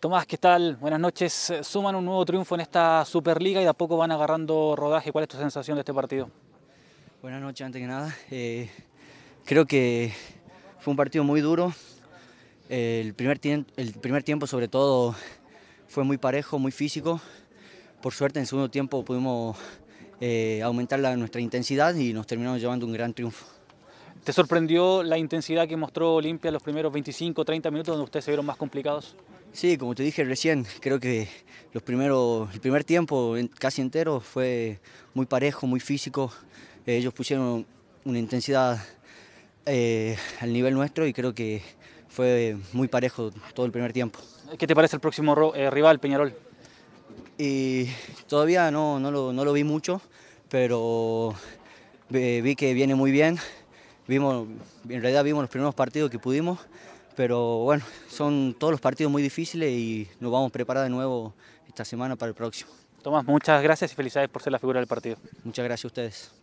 Tomás, ¿qué tal? Buenas noches. Eh, suman un nuevo triunfo en esta Superliga y de a poco van agarrando rodaje. ¿Cuál es tu sensación de este partido? Buenas noches, antes que nada. Eh, creo que fue un partido muy duro. El primer, tiempo, sobre todo, fue muy parejo, muy físico. Por suerte, en el segundo tiempo pudimos eh, aumentar la, nuestra intensidad y nos terminamos llevando un gran triunfo. ¿Te sorprendió la intensidad que mostró Olimpia los primeros 25, 30 minutos donde ustedes se vieron más complicados? Sí, como te dije recién, creo que los primeros, el primer tiempo casi entero fue muy parejo, muy físico. Eh, ellos pusieron una intensidad eh, al nivel nuestro y creo que fue muy parejo todo el primer tiempo. ¿Qué te parece el próximo eh, rival, Peñarol? Y todavía no, no, lo, no lo vi mucho, pero vi que viene muy bien, Vimos, en realidad vimos los primeros partidos que pudimos, pero bueno, son todos los partidos muy difíciles y nos vamos a preparar de nuevo esta semana para el próximo. Tomás, muchas gracias y felicidades por ser la figura del partido. Muchas gracias a ustedes.